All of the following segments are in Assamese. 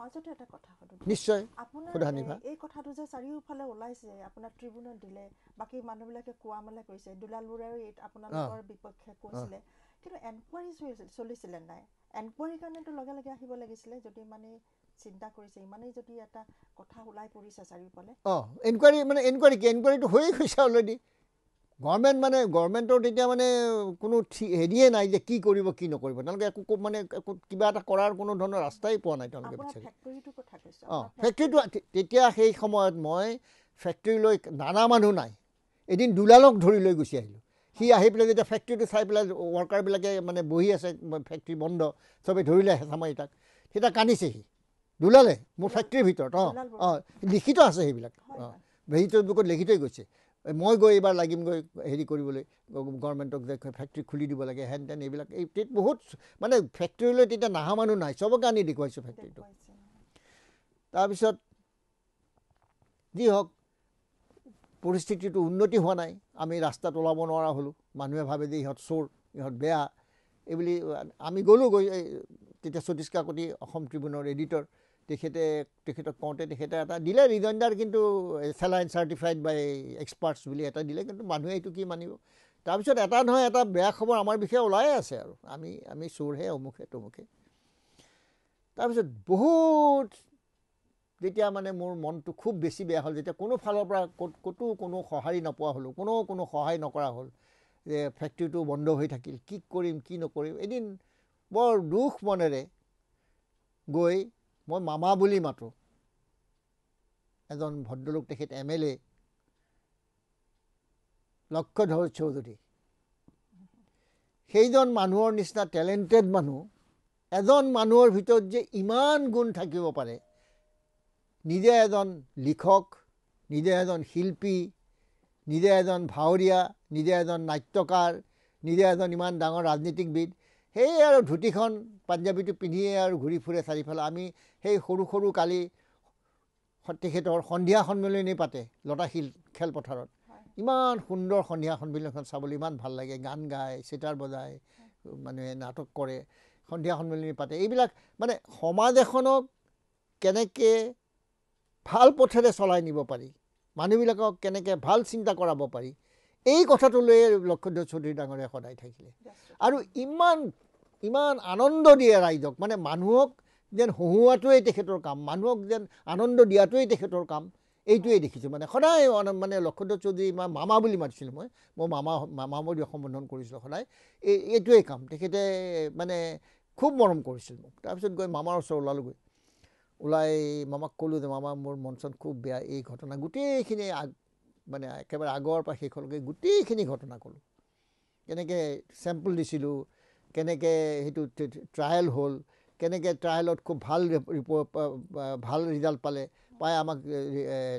মাজতে এটা কথা সোধো নিশ্চয় আপোনাৰ এই কথাটো যে চাৰিওফালে ওলাইছে আপোনাৰ ট্ৰিবিউনত দিলে বাকী মানুহবিলাকে কোৱা মেলা কৰিছে দুলালবোৰেও আপোনালোকৰ বিপক্ষে কৈছিলে কিন্তু এনকুৱাৰী চলিছিলে নাই এনকুৱাৰীৰ কাৰণেতো লগে লগে আহিব লাগিছিলে যদি মানে চিন্তা কৰিছে ইমানেই যদি এটা কথা ওলাই পৰিছে চাৰিওফালে অঁ এনকুৱাৰী মানে এনকুৱাৰী কি এনকুৱাৰীটো হৈয়ে গৈছে অলৰেডি গভৰ্ণমেণ্ট মানে গভৰ্ণমেণ্টৰ তেতিয়া মানে কোনো হেৰিয়ে নাই যে কি কৰিব কি নকৰিব তেওঁলোকে একো মানে একো কিবা এটা কৰাৰ কোনো ধৰণৰ ৰাস্তাই পোৱা নাই তেওঁলোকে বিচাৰি অঁ ফেক্টৰীটো তেতিয়া সেই সময়ত মই ফেক্টৰীলৈ নানা মানুহ নাই এদিন দুলালক ধৰি লৈ গুচি আহিলোঁ সি আহি পেলাই যেতিয়া ফেক্টৰীটো চাই পেলাই ৱৰ্কাৰবিলাকে মানে বহি আছে ফেক্টৰী বন্ধ চবেই ধৰিলে হেঁচা মাৰি তাক তেতিয়া কান্দিছে সি দুলালে মোৰ ফেক্টৰীৰ ভিতৰত অঁ অঁ লিখিত আছে সেইবিলাক অঁ লিখি থৈ গৈছে মই গৈ এইবাৰ লাগিমগৈ হেৰি কৰিবলৈ গভৰ্ণমেণ্টক যে ফেক্টৰী খুলি দিব লাগে হেন তেন এইবিলাক এই বহুত মানে ফেক্টৰীলৈ তেতিয়া নাহা মানুহ নাই চবকে আনি দেখুৱাইছোঁ ফেক্টৰীটো তাৰপিছত যি হওক পৰিস্থিতিটো উন্নতি হোৱা নাই আমি ৰাস্তাত ওলাব নোৱাৰা হ'লোঁ মানুহে ভাবে যে ইহঁত চোৰ ইহঁত বেয়া এইবুলি আমি গ'লোঁ গৈ তেতিয়া সতীশ কাকতি অসম ট্ৰিবিউনৰ এডিটৰ তেখেতে তেখেতক কওঁতে তেখেতে এটা দিলে ৰিজাইণ্ডাৰ কিন্তু চেলাইন চাৰ্টিফাইড বাই এক্সপাৰ্টছ বুলি এটা দিলে কিন্তু মানুহে এইটো কি মানিব তাৰপিছত এটা নহয় এটা বেয়া খবৰ আমাৰ বিষয়ে ওলাই আছে আৰু আমি আমি চোৰহে অমুখে তমুখে তাৰপিছত বহুত যেতিয়া মানে মোৰ মনটো খুব বেছি বেয়া হ'ল যেতিয়া কোনো ফালৰ পৰা ক'ত ক'তো কোনো সঁহাৰি নোপোৱা হ'লোঁ কোনো কোনো সহায় নকৰা হ'ল যে ফেক্টৰীটো বন্ধ হৈ থাকিল কি কৰিম কি নকৰিম এদিন বৰ দুখ মনেৰে গৈ মই মামা বুলি মাতোঁ এজন ভদ্ৰলোক তেখেত M L A Lakshyadhar Choudhury সেইজন মানুহৰ নিচিনা টেলেণ্টেড মানুহ এজন মানুহৰ ভিতৰত যে ইমান গুণ থাকিব পাৰে নিজে এজন লিখক নিজে এজন শিল্পী নিজে এজন ভাৱৰীয়া নিজে এজন নাট্যকাৰ নিজে এজন ইমান ডাঙৰ ৰাজনীতিকবিদ সেয়ে আৰু ধুতিখন পাঞ্জাৱীটো পিন্ধিয়ে আৰু ঘূৰি ফুৰে চাৰিওফালে আমি সেই সৰু সৰু কালি তেখেতৰ সন্ধিয়া সন্মিলনী পাতে লতাশিল খেলপথাৰত ইমান সুন্দৰ সন্ধিয়া সন্মিলনখন চাবলৈ ইমান ভাল লাগে গান গায় চিতাৰ বজায় মানুহে নাটক কৰে সন্ধিয়া সন্মিলনী পাতে এইবিলাক মানে সমাজ এখনক কেনেকৈ ভাল পথেৰে চলাই নিব পাৰি মানুহবিলাকক কেনেকৈ ভাল চিন্তা কৰাব পাৰি এই কথাটো লৈয়ে লক্ষ্মীধৰ চৌধুৰী ডাঙৰীয়া সদায় থাকিলে আৰু ইমান ইমান আনন্দ দিয়ে ৰাইজক মানে মানুহক যেন হহোঁৱাটোৱেই তেখেতৰ কাম মানুহক যেন আনন্দ দিয়াটোৱেই তেখেতৰ কাম এইটোৱেই দেখিছোঁ মানে সদায় মানে লক্ষ্যদত্ত চৌধুৰী মই মামা বুলি মাতিছিলোঁ মই মই মামা মামা মামাবলী সম্বোধন কৰিছিলোঁ সদায় এই এইটোৱেই কাম তেখেতে মানে খুব মৰম কৰিছিল মোক তাৰপিছত গৈ মামাৰ ওচৰত ওলালোঁগৈ ওলাই মামাক ক'লোঁ যে মামা মোৰ মন চন খুব বেয়া এই ঘটনা গোটেইখিনি আগ মানে একেবাৰে আগৰ পৰা শেষলৈকে গোটেইখিনি ঘটনা ক'লোঁ কেনেকৈ চেম্পল দিছিলোঁ কেনেকৈ সেইটো ট্ৰায়েল হ'ল কেনেকৈ ট্ৰায়েলত খুব ভাল ৰিপৰ্ট ভাল ৰিজাল্ট পালে পাই আমাক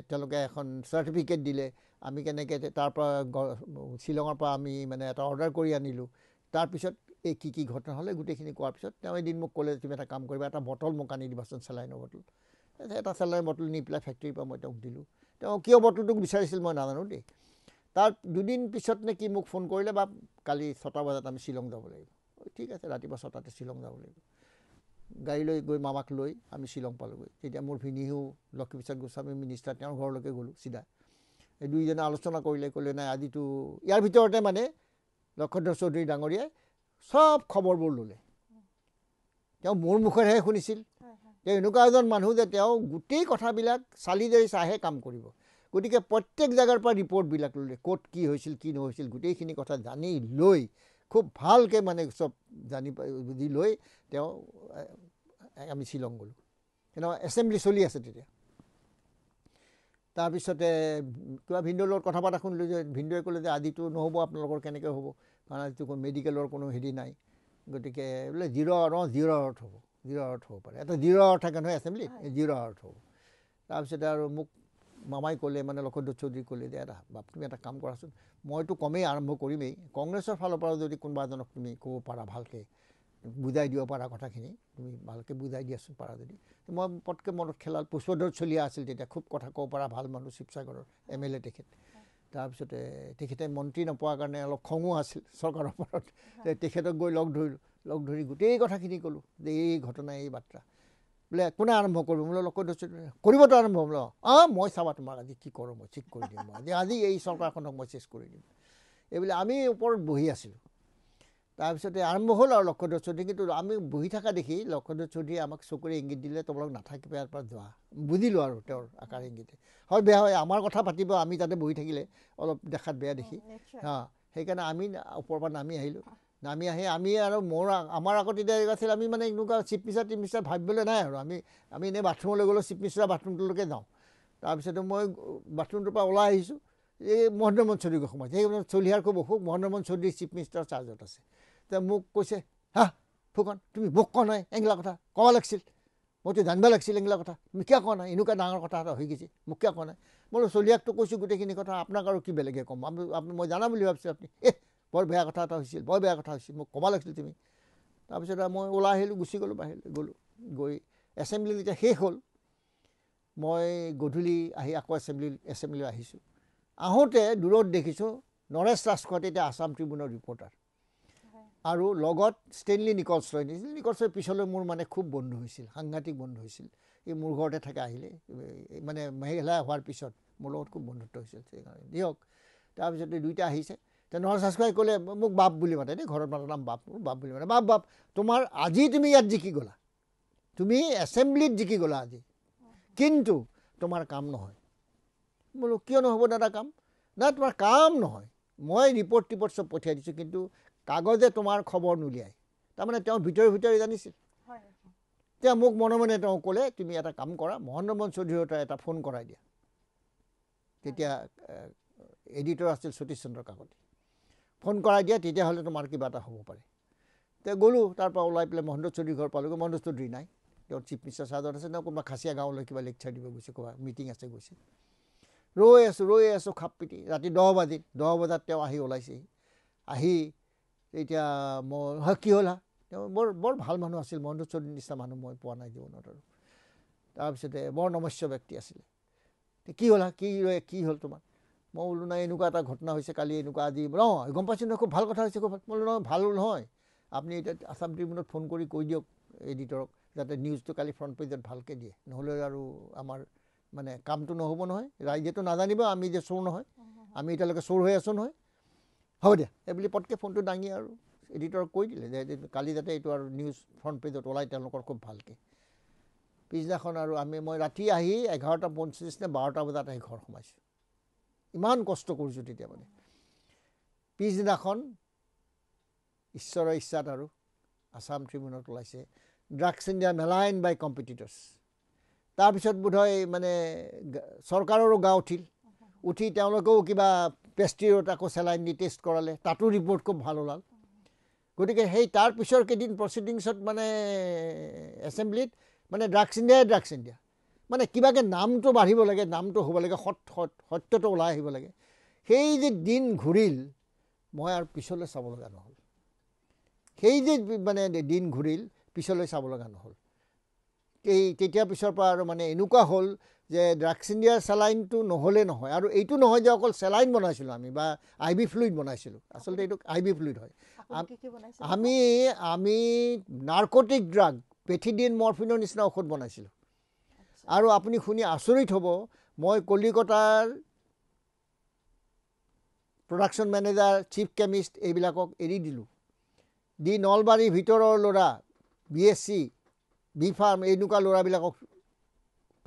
তেওঁলোকে এখন চাৰ্টিফিকেট দিলে আমি কেনেকৈ তাৰপৰা শ্বিলঙৰ পৰা আমি মানে এটা অৰ্ডাৰ কৰি আনিলোঁ তাৰপিছত এই কি কি ঘটনা হ'লে গোটেইখিনি কোৱাৰ পিছত তেওঁ এদিন মোক ক'লে তুমি এটা কাম কৰিবা এটা বটল মোক আনি দিবাচোন চেলাইনৰ বটল এটা চেলাইন বটল নি পেলাই ফেক্টৰীৰ পৰা মই তেওঁক দিলোঁ তেওঁ কিয় বটলটোক বিচাৰিছিল মই নাজানো দেই তাৰ দুদিন পিছত নে কি মোক ফোন কৰিলে বা কালি ছটা বজাত আমি শ্বিলং যাব লাগিব ঠিক আছে ৰাতিপুৱা ছটাতে শ্বিলং যাব লাগিব গাড়ী লৈ গৈ মামাক লৈ আমি শ্বিলং পালোঁগৈ তেতিয়া মোৰ ভিনীহু লক্ষ্মীপ্ৰসাদ গোস্বামী মিনিষ্টাৰ তেওঁৰ ঘৰলৈকে গ'লোঁ চিধা এই দুইজনে আলোচনা কৰিলে ক'লে নাই আজিতো ইয়াৰ ভিতৰতে মানে লক্ষ্মধৰ চৌধুৰী ডাঙৰীয়াই চব খবৰবোৰ ল'লে তেওঁ মোৰ মুখেৰেহে শুনিছিল তেওঁ এনেকুৱা এজন মানুহ যে তেওঁ গোটেই কথাবিলাক চালি জাৰি চাইহে কাম কৰিব গতিকে প্ৰত্যেক জেগাৰ পৰা ৰিপৰ্টবিলাক ল'লে ক'ত কি হৈছিল কি নহৈছিল গোটেইখিনি কথা জানি লৈ খুব ভালকৈ মানে চব জানি বুজি লৈ তেওঁ আমি শ্বিলং গ'লোঁ কিন্তু এছেম্বলি চলি আছে তেতিয়া তাৰপিছতে কিবা ভিন্দুৰ লগত কথা পতা শুনিলোঁ যে ভিন্দুৱে ক'লে যে আজিতো নহ'ব আপোনালোকৰ কেনেকৈ হ'ব কাৰণ আজিতো মেডিকেলৰ কোনো হেৰি নাই গতিকে বোলে জিৰ' অঁ জিৰ' আৰ্থ হ'ব জিৰ' আৰ্থ হ'ব পাৰে এটা জিৰ' আৰ্থ থাকে নহয় এছেম্বলি জিৰ' আৰ্থ হ'ব তাৰপিছতে আৰু মোক মামাই ক'লে মানে লক্ষ্যধ চৌধুৰী ক'লে যে এটা বাপ তুমি এটা কাম কৰাচোন মইতো কমেই আৰম্ভ কৰিমেই কংগ্ৰেছৰ ফালৰ পৰা যদি কোনোবা এজনক তুমি ক'ব পাৰা ভালকৈ বুজাই দিব পাৰা কথাখিনি তুমি ভালকৈ বুজাই দিয়াচোন পাৰা যদি মই পটকৈ মনত খেলাল পুষ্পধৰ চলিয়া আছিল তেতিয়া খুব কথা ক'ব পৰা ভাল মানুহ শিৱসাগৰৰ এম এল এ তেখেত তাৰপিছতে তেখেতে মন্ত্ৰী নোপোৱাৰ কাৰণে অলপ খঙো আছিল চৰকাৰৰ ওপৰত তেখেতক গৈ লগ ধৰিলোঁ লগ ধৰি গোটেই কথাখিনি ক'লোঁ যে এই ঘটনা এই বাৰ্তা বোলে কোনে আৰম্ভ কৰিব বোলে লোকদৰ্শন কৰিবতো আৰম্ভ বোলে অঁ মই চাবা তোমাক আজি কি কৰোঁ মই ঠিক কৰি দিম আজি আজি এই চৰকাৰখনক মই চেছ কৰি দিম এইবিলাক আমি ওপৰত বহি আছিলোঁ তাৰপিছতে আৰম্ভ হ'ল আৰু লক্ষ্যধৰ চৌধুৰী কিন্তু আমি বহি থকা দেখি লক্ষ্যধৰ চৌধুৰী আমাক চকুৰে ইংগিত দিলে তোমালোক নাথাকিব ইয়াৰ পৰা যোৱা বুজিলোঁ আৰু তেওঁৰ আকাৰ ইংগিতে হয় বেয়া হয় আমাৰ কথা পাতিব আমি তাতে বহি থাকিলে অলপ দেখাত বেয়া দেখি অঁ সেইকাৰণে আমি ওপৰৰ পৰা নামি আহিলোঁ নামি আহি আমি আৰু মোৰ আমাৰ আগত এতিয়া আছিল আমি মানে এনেকুৱা চিফ মিনিষ্টাৰ টিপ মিনিষ্টাৰ ভাবিবলৈ নাই আৰু আমি আমি এনেই বাথৰুমলৈ গ'লোঁ চিফ মিনিষ্টাৰ বাথৰুমটোলৈকে যাওঁ তাৰপিছতে মই বাথৰুমটোৰ পৰা ওলাই আহিছোঁ এই মহেন্দ্ৰমোহন চৌধুৰীক সোমাই সেই চলিহাৰ খুব অসুখ মহেন্দ্ৰমোহন চৌধুৰী চিফ মিনিষ্টাৰ চাৰ্জত আছে তে মোক কৈছে হা ফুকন তুমি মোক কোৱা নাই এংলা কথা ক'ব লাগিছিল মইতো জানিব লাগিছিল এংলা কথা তুমি কিয় কোৱা নাই এনেকুৱা ডাঙৰ কথা এটা হৈ গৈছে মোক কিয় কোৱা নাই মই বোলো চলিহাকটো কৈছোঁ গোটেইখিনি কথা আপোনাক আৰু কি বেলেগে ক'ম আপুনি মই জানা বুলি ভাবিছোঁ আপুনি এহ বৰ বেয়া কথা এটা হৈছিল বৰ বেয়া কথা হৈছিল মোক ক'ব লাগিছিল তুমি তাৰপিছত আৰু মই ওলাই আহিলোঁ গুচি গ'লোঁ বাহিৰলৈ গ'লোঁ গৈ এছেম্বলি যেতিয়া শেষ হ'ল মই গধূলি আহি আকৌ এছেম্বলি এছেম্বলিলৈ আহিছোঁ আহোঁতে দূৰত দেখিছোঁ নৰেশ ৰাজখোৱাত এতিয়া আছাম ট্ৰিবিউনৰ ৰিপৰ্টাৰ আৰু লগত ষ্টেনলি নিকলছ নিকলছৰ নিছিল নিকলছৰ পিছলৈ মোৰ মানে খুব বন্ধু হৈছিল সাংঘাতিক বন্ধু হৈছিল এই মোৰ ঘৰতে থাকে আহিলে মানে মেঘালয় হোৱাৰ পিছত মোৰ লগত খুব বন্ধুত্ব হৈছিল সেইকাৰণে দিয়ক তাৰপিছতে দুইটা আহিছে তে তেনেহ'লে চাচকাই ক'লে মোক বাপ বুলি মাতে দেই ঘৰত মাতে নাম বাপ বাপ বুলি মাতে বাপ বাপ তোমাৰ আজি তুমি ইয়াত জিকি গ'লা তুমি এছেম্ব্লিত জিকি গ'লা আজি কিন্তু তোমাৰ কাম নহয় বোলো কিয় নহ'ব দাদা কাম নাই তোমাৰ কাম নহয় মই ৰিপৰ্ট টিপৰ্ট চব পঠিয়াই দিছোঁ কিন্তু কাগজে তোমাৰ খবৰ নুলিয়ায় তাৰমানে তেওঁ ভিতৰি ভিতৰি জানিছিল তেওঁ মোক মনে মনে তেওঁ ক'লে তুমি এটা কাম কৰা মহেন্দ্ৰমোহন চৌধুৰীতে এটা ফোন কৰাই দিয়া তেতিয়া এডিটৰ আছিল সতীশ চন্দ্ৰ কাকতি ফোন কৰাই দিয়া তেতিয়াহ'লে তোমাৰ কিবা এটা হ'ব পাৰে তেতিয়া গ'লোঁ তাৰপৰা ওলাই পেলাই মহেন্দ্ৰ চৌধুৰীৰ ঘৰ পালোঁগৈ মহেন্দ্ৰ চৌধুৰী নাই তেওঁ চিফ মিনিষ্টাৰ চাৰ্জত আছে তেওঁ কোনোবা খাচীয়া গাঁৱলৈ কিবা লেকচাৰ দিব গৈছে ক'ৰবাত মিটিং আছে গৈছে ৰৈ আছোঁ ৰৈ আছোঁ খাপ পিটি ৰাতি দহ বাজিল দহ বজাত তেওঁ আহি ওলাইছেহি আহি এতিয়া মই হয় কি হ'ল হা তেওঁ বৰ বৰ ভাল মানুহ আছিল মহেন্দ্ৰ চৌধুৰীৰ নিচিনা মানুহ মই পোৱা নাই জীৱনত আৰু তাৰপিছতে বৰ নমস্য ব্যক্তি আছিলে কি হ'ল হা কি ৰয়ে কি হ'ল তোমাৰ মই বোলো নাই এনেকুৱা এটা ঘটনা হৈছে কালি এনেকুৱা আজি অঁ গম পাইছোঁ নহয় খুব ভাল কথা হৈছে খুব মই বোলো নহয় ভাল নহয় আপুনি এতিয়া আছাম ট্ৰিবিউনত ফোন কৰি কৈ দিয়ক এডিটৰক যাতে নিউজটো কালি ফ্ৰণ্ট পেজত ভালকৈ দিয়ে নহ'লে আৰু আমাৰ মানে কামটো নহ'ব নহয় ৰাইজেতো নাজানিব আমি যে চোৰ নহয় আমি এতিয়ালৈকে চোৰ হৈ আছোঁ নহয় হ'ব দিয়া এইবুলি পটকৈ ফোনটো দাঙি আৰু এডিটৰক কৈ দিলে যে কালি যাতে এইটো আৰু নিউজ ফ্ৰণ্ট পেজত ওলাই তেওঁলোকৰ খুব ভালকৈ পিছদিনাখন আৰু আমি মই ৰাতি আহি এঘাৰটা পঞ্চল্লিছ নে বাৰটা বজাত আহি ঘৰ সোমাইছোঁ ইমান কষ্ট কৰিছোঁ তেতিয়া মানে পিছদিনাখন ঈশ্বৰৰ ইচ্ছাত আৰু আছাম ট্ৰিবিউনত ওলাইছে drugs India maligned by competitors তাৰপিছত বোধহয় মানে চৰকাৰৰো গা উঠিল উঠি তেওঁলোকেও কিবা পেষ্ট্ৰিৰত আকৌ চেলাইন দি টেষ্ট কৰালে তাতো ৰিপৰ্ট খুব ভাল ওলাল গতিকে সেই তাৰপিছৰ কেইদিন প্ৰচিডিংছত মানে এছেম্বলিত মানে ড্ৰাগছ ইণ্ডিয়াই ড্ৰাগছ ইণ্ডিয়া মানে কিবাকে নামটো বাঢ়িব লাগে নামটো হ'ব লাগে সৎ সত্যটো ওলাই আহিব লাগে সেই যে দিন ঘূৰিল মই আৰু পিছলৈ চাব লগা নহ'ল সেই যে মানে দিন ঘূৰিল পিছলৈ চাব লগা নহ'ল এই তেতিয়াৰ পিছৰ পৰা আৰু মানে এনেকুৱা হ'ল যে ড্ৰাগছ ইণ্ডিয়াৰ চেলাইনটো নহ'লে নহয় আৰু এইটো নহয় যে অকল চেলাইন বনাইছিলোঁ আমি বা আই বি ফ্লুইড বনাইছিলোঁ আচলতে এইটো আই বি ফ্লুইড হয় আমি আমি নাৰ্কটিক ড্ৰাগ পেথিডিন মৰফিনৰ নিচিনা ঔষধ বনাইছিলোঁ আৰু আপুনি শুনি আচৰিত হ'ব মই কলিকতাৰ প্ৰডাকশ্যন মেনেজাৰ চিফ কেমিষ্ট এইবিলাকক এৰি দিলোঁ দি নলবাৰীৰ ভিতৰৰ ল'ৰা B S C B pharm এনেকুৱা ল'ৰাবিলাকক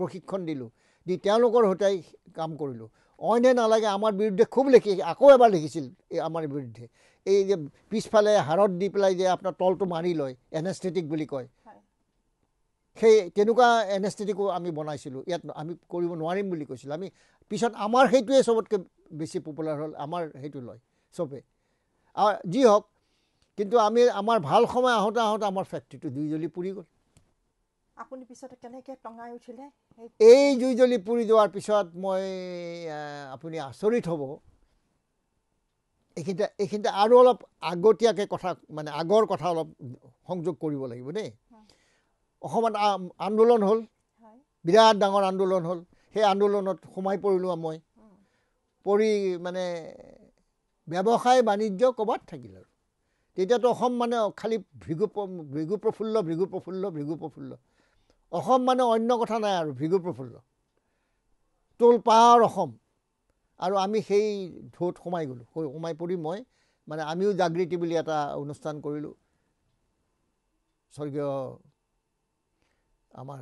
প্ৰশিক্ষণ দিলোঁ দি তেওঁলোকৰ সৈতে কাম কৰিলোঁ অইনে নালাগে আমাৰ বিৰুদ্ধে খুব লিখি আকৌ এবাৰ লিখিছিল এই আমাৰ বিৰুদ্ধে এই যে পিছফালে হাৰত দি পেলাই যে আপোনাৰ তলটো মাৰি লয় এনেষ্টেটিক বুলি কয় সেই তেনেকুৱা এনেষ্টেটিকো আমি বনাইছিলোঁ ইয়াত আমি কৰিব নোৱাৰিম বুলি কৈছিলোঁ আমি পিছত আমাৰ সেইটোৱে চবতকৈ বেছি পপুলাৰ হ'ল আমাৰ সেইটো লয় চবে যি হওক কিন্তু আমি আমাৰ ভাল সময় আহোঁতে আহোঁতে আমাৰ ফেক্ট্ৰিটো জুই জ্বলি পুৰি গ'ল আপুনি পিছত কেনেকৈ টঙাই উঠিলে এই জুইজলী পুৰি যোৱাৰ পিছত মই আপুনি আচৰিত হ'ব এইখিনিতে এইখিনিতে আৰু অলপ আগতীয়াকৈ কথা মানে আগৰ কথা অলপ সংযোগ কৰিব লাগিব দেই অসমত আন্দোলন হ'ল বিৰাট ডাঙৰ আন্দোলন হ'ল সেই আন্দোলনত সোমাই পৰিলোঁ মই পৰি মানে ব্যৱসায় বাণিজ্য ক'ৰবাত থাকিল আৰু তেতিয়াতো অসম মানে খালী ভৃগু ভৃগু প্ৰফুল্ল ভৃগু প্ৰফুল্ল ভৃগু প্ৰফুল্ল অসম মানে অন্য কথা নাই আৰু ভৃগু প্ৰফুল্ল তল পাৰ অসম আৰু আমি সেই ঢৌত সোমাই গ'লোঁ সোমাই পৰি মই মানে আমিও জাগৃতি বুলি এটা অনুষ্ঠান কৰিলোঁ স্বৰ্গীয় আমাৰ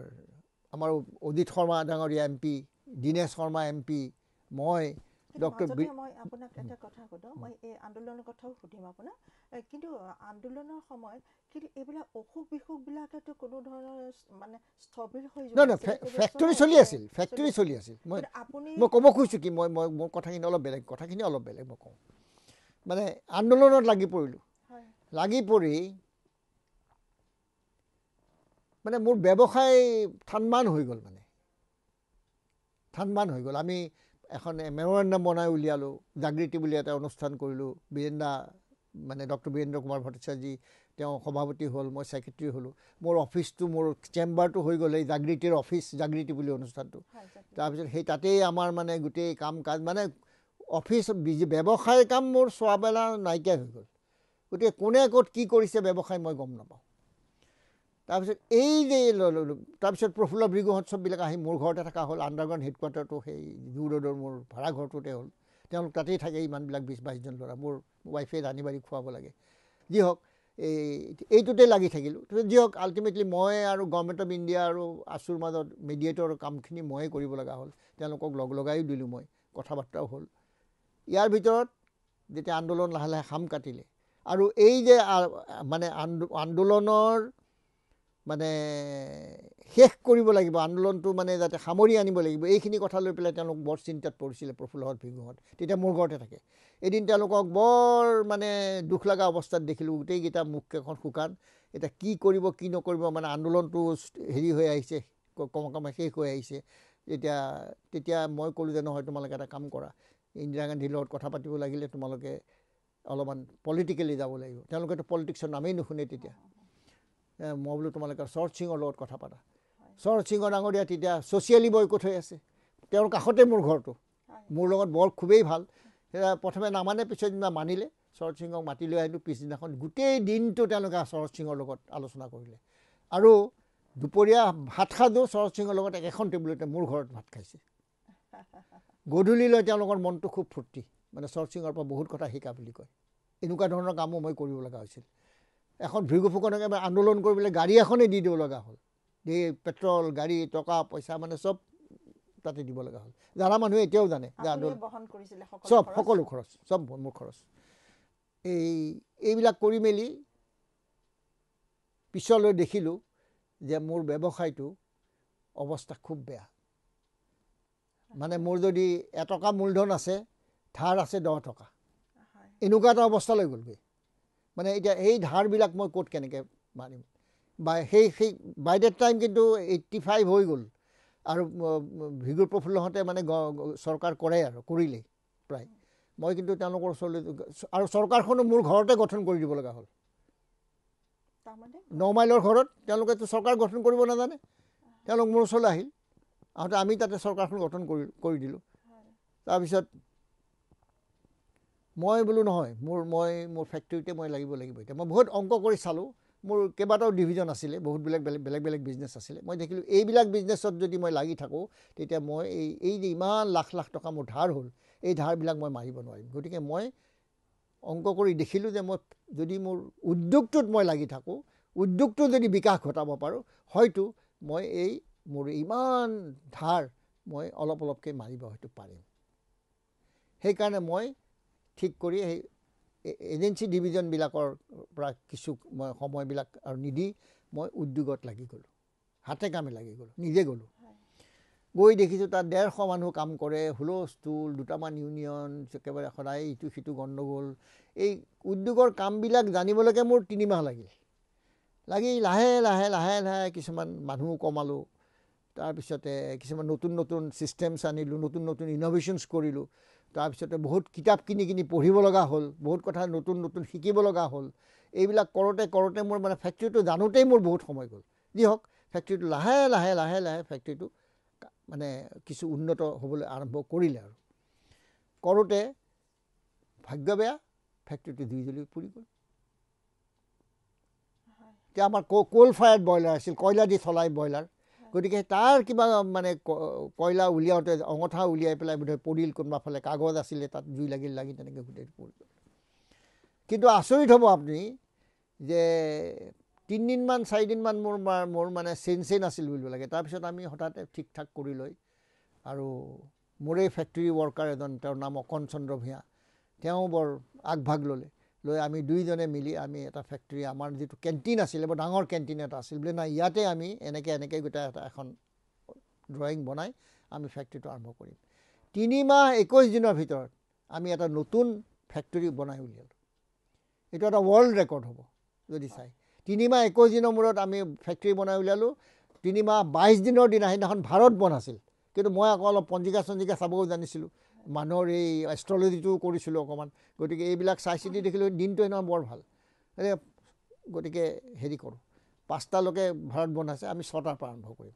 আমাৰ অজিত শৰ্মা ডাঙৰীয়া M P Dinesh Sharma M P মই কথাখিনি অলপ বেলেগ মই কওঁ মানে আন্দোলনত লাগি পৰিলো লাগি পৰি মানে মোৰ ব্যৱসায় থানমান হৈ গ'ল মানে থানমান হৈ গ'ল আমি এখন মেমৰেণ্ডাম বনাই উলিয়ালোঁ জাগৃতি বুলি এটা অনুষ্ঠান কৰিলোঁ বীৰেণ্ডা মানে ডক্টৰ বীৰেন্দ্ৰ কুমাৰ ভট্টাচাৰ্যী তেওঁ সভাপতি হ'ল মই ছেক্ৰেটেৰী হ'লোঁ মোৰ অফিচটো মোৰ চেম্বাৰটো হৈ গ'ল এই জাগৃতিৰ অফিচ জাগৃতি বুলি অনুষ্ঠানটো তাৰপিছত সেই তাতেই আমাৰ মানে গোটেই কাম কাজ মানে অফিচ ব্যৱসায় কাম মোৰ চোৱা চোৱাবেলা নাইকিয়া হৈ গ'ল গতিকে কোনে ক'ত কি কৰিছে ব্যৱসায় মই গম নাপাওঁ তাৰপিছত এই যে তাৰপিছত প্ৰফুল্ল বৃগহত চববিলাক আহি মোৰ ঘৰতে থকা হ'ল আণ্ডাৰগ্ৰাউণ্ড হেডকোৱাৰ্টাৰটো সেই জু ৰ'ডৰ মোৰ ভাড়াঘৰটোতে হ'ল তেওঁলোক তাতেই থাকে ইমানবিলাক বিছ বাইছজন ল'ৰা মোৰ ৱাইফে দানি বাঢ়ি খুৱাব লাগে যি হওক এই এইটোতে লাগি থাকিলোঁ তাৰপিছত যি হওক আল্টিমেটলি মই আৰু গভমেণ্ট অফ ইণ্ডিয়া আৰু আছুৰ মাজত মেডিয়েটৰ কামখিনি ময়ে কৰিব লগা হ'ল তেওঁলোকক লগ লগাইও দিলোঁ মই কথা বাৰ্তাও হ'ল ইয়াৰ ভিতৰত যেতিয়া আন্দোলন লাহে লাহে সাম কাটিলে আৰু এই যে মানে আন্দোলনৰ মানে শেষ কৰিব লাগিব আন্দোলনটো মানে যাতে সামৰি আনিব লাগিব এইখিনি কথা লৈ পেলাই তেওঁলোক বৰ চিন্তাত পৰিছিলে প্ৰফুল্লহঁত ভিগুহঁত তেতিয়া মোৰ ঘৰতে থাকে এদিন তেওঁলোকক বৰ মানে দুখ লগা অৱস্থাত দেখিলোঁ গোটেইকেইটা মুখকেইখন শুকান এতিয়া কি কৰিব কি নকৰিব মানে আন্দোলনটো হেৰি হৈ আহিছে কমে কমে শেষ হৈ আহিছে এতিয়া তেতিয়া মই ক'লোঁ যে নহয় তোমালোকে এটা কাম কৰা ইন্দিৰা গান্ধীৰ লগত কথা পাতিব লাগিলে তোমালোকে অলপমান পলিটিকেলি যাব লাগিব তেওঁলোকেতো পলিটিক্সৰ নামেই নুশুনে তেতিয়া মই বোলো তোমালোকে শৰৎ সিঙৰ লগত কথা পাতা শৰৎ সিঙৰ ডাঙৰীয়া তেতিয়া ছ'চিয়েলি বয়কত থৈ আছে তেওঁৰ কাষতে মোৰ ঘৰটো মোৰ লগত বৰ খুবেই ভাল সেয়া প্ৰথমে নামানে পিছৰ পিছৰদিনা মানিলে শৰত সিঙক মাতি লৈ আহিলোঁ পিছদিনাখন গোটেই দিনটো তেওঁলোকে শৰৎ সিঙৰ লগত আলোচনা কৰিলে আৰু দুপৰীয়া ভাত সাজো শৰৎ সিঙৰ লগত একেখন টেবুলতে মোৰ ঘৰত ভাত খাইছে গধূলিলৈ তেওঁলোকৰ মনটো খুব ফূৰ্তি মানে শৰৎ সিঙৰ পৰা বহুত কথা শিকা বুলি কয় এনেকুৱা ধৰণৰ কামো মই কৰিব লগা হৈছিল এখন ভৃগু ফুকনকে আন্দোলন কৰিবলৈ গাড়ী এখনেই দি দিব লগা হ'ল এই পেট্ৰল গাড়ী টকা পইচা মানে চব তাতে দিব লগা হ'ল জানা মানুহে এতিয়াও জানে যে আন্দোলন চব সকলো খৰচ চব মোৰ খৰচ এই এইবিলাক কৰি মেলি পিছলৈ দেখিলোঁ যে মোৰ ব্যৱসায়টো অৱস্থা খুব বেয়া মানে মোৰ যদি এটকা মূলধন আছে ধাৰ আছে দহ টকা এনেকুৱা এটা অৱস্থালৈ গ'লগৈ মানে এতিয়া এই ধাৰবিলাক মই ক'ত কেনেকৈ মাৰিম বা সেই সেই বাই দেট টাইম কিন্তু এইট্টি ফাইভ হৈ গ'ল আৰু ভিগুৰ প্ৰফুল্লহঁতে মানে চৰকাৰ কৰে আৰু কৰিলেই প্ৰায় মই কিন্তু তেওঁলোকৰ ওচৰলৈ আৰু চৰকাৰখনো মোৰ ঘৰতে গঠন কৰি দিব লগা হ'ল ন মাইলৰ ঘৰত তেওঁলোকেতো চৰকাৰ গঠন কৰিব নাজানে তেওঁলোক মোৰ ওচৰলৈ আহিল আহোঁতে আমি তাতে চৰকাৰখন গঠন কৰি কৰি দিলোঁ তাৰপিছত মই বোলো নহয় মোৰ মই মোৰ ফেক্টৰীতে মই লাগিব লাগিব এতিয়া মই বহুত অংক কৰি চালোঁ মোৰ কেইবাটাও ডিভিজন আছিলে বহুত বেলেগ বেলেগ বেলেগ বেলেগ বিজনেছ আছিলে মই দেখিলোঁ এইবিলাক বিজনেছত যদি মই লাগি থাকোঁ তেতিয়া মই এই এই যে ইমান লাখ লাখ টকা মোৰ ধাৰ হ'ল এই ধাৰবিলাক মই মাৰিব নোৱাৰিম গতিকে মই অংক কৰি দেখিলোঁ যে মই যদি মোৰ উদ্যোগটোত মই লাগি থাকোঁ উদ্যোগটো যদি বিকাশ ঘটাব পাৰোঁ হয়তো মই এই মোৰ ইমান ধাৰ মই অলপ অলপকৈ মাৰিব হয়তো পাৰিম সেইকাৰণে মই ঠিক কৰি সেই এজেঞ্চি ডিভিজনবিলাকৰ পৰা কিছু মই সময়বিলাক আৰু নিদি মই উদ্যোগত লাগি গ'লোঁ হাতে কামে লাগি গ'লোঁ নিজে গ'লোঁ গৈ দেখিছোঁ তাত ডেৰশ মানুহ কাম কৰে হুলস্থুল দুটামান ইউনিয়ন একেবাৰে সদায় ইটো সিটো গণ্ডগোল এই উদ্যোগৰ কামবিলাক জানিবলৈকে মোৰ তিনিমাহ লাগিল লাগি লাহে লাহে লাহে লাহে কিছুমান মানুহ কমালোঁ তাৰপিছতে কিছুমান নতুন নতুন ছিষ্টেমছ আনিলোঁ নতুন নতুন ইন'ভেশ্যনছ কৰিলোঁ তাৰপিছতে বহুত কিতাপ কিনি কিনি পঢ়িব লগা হ'ল বহুত কথা নতুন নতুন শিকিব লগা হ'ল এইবিলাক কৰোঁতে কৰোঁতে মোৰ মানে ফেক্টৰীটো জানোতেই মোৰ বহুত সময় গ'ল যি হওক ফেক্টৰীটো লাহে লাহে লাহে লাহে ফেক্টৰীটো মানে কিছু উন্নত হ'বলৈ আৰম্ভ কৰিলে আৰু কৰোঁতে ভাগ্য বেয়া ফেক্টৰীটো জ্বলি পুৰি গ'ল এতিয়া আমাৰ ক'ল ফায়াৰ ব্ৰইলাৰ আছিল কয়লা দি চলাই ব্ৰইলাৰ গতিকে তাৰ কিবা মানে কয়লা উলিয়াওঁতে অঙঠা উলিয়াই পেলাই বোধহয় পৰিল কোনোবা ফালে কাগজ আছিলে তাত জুই লাগিল লাগি তেনেকৈ গোটেই পৰিল কিন্তু আচৰিত হ'ব আপুনি যে তিনিদিনমান চাৰিদিনমান মোৰ মোৰ মানে চেইন চেইন আছিল বুলিব লাগে তাৰপিছত আমি হঠাতে ঠিক ঠাক কৰি লৈ আৰু মোৰেই ফেক্টৰী ৱৰ্কাৰ এজন তেওঁৰ নাম অকণ চন্দ্ৰ ভূঞা তেওঁ বৰ আগভাগ ল'লে লৈ আমি দুইজনে মিলি আমি এটা ফেক্টৰী আমাৰ যিটো কেণ্টিন আছিলে বৰ ডাঙৰ কেণ্টিন এটা আছিল বোলে নাই ইয়াতে আমি এনেকৈ এনেকৈ গোটেই এটা এখন ড্ৰয়িং বনাই আমি ফেক্টৰীটো আৰম্ভ কৰিম তিনিমাহ একৈছ দিনৰ ভিতৰত আমি এটা নতুন ফেক্টৰী বনাই উলিয়ালোঁ এইটো এটা ৱৰ্ল্ড ৰেকৰ্ড হ'ব যদি চাই তিনিমাহ একৈছ দিনৰ মূৰত আমি ফেক্টৰী বনাই উলিয়ালোঁ তিনিমাহ বাইছ দিনৰ দিনা সেইদিনাখন ভাৰত বন্ধ আছিল কিন্তু মই আকৌ অলপ পঞ্জিকা চঞ্জিকা চাবও জানিছিলোঁ মানুহৰ এই এষ্ট্ৰলজিটোও কৰিছিলোঁ অকণমান গতিকে এইবিলাক চাই চিতি দেখিলোঁ দিনটো এনেকুৱা বৰ ভাল গতিকে হেৰি কৰোঁ পাঁচটালৈকে ভাৰত বন্ধ আছে আমি ছটাৰ পৰা আৰম্ভ কৰিম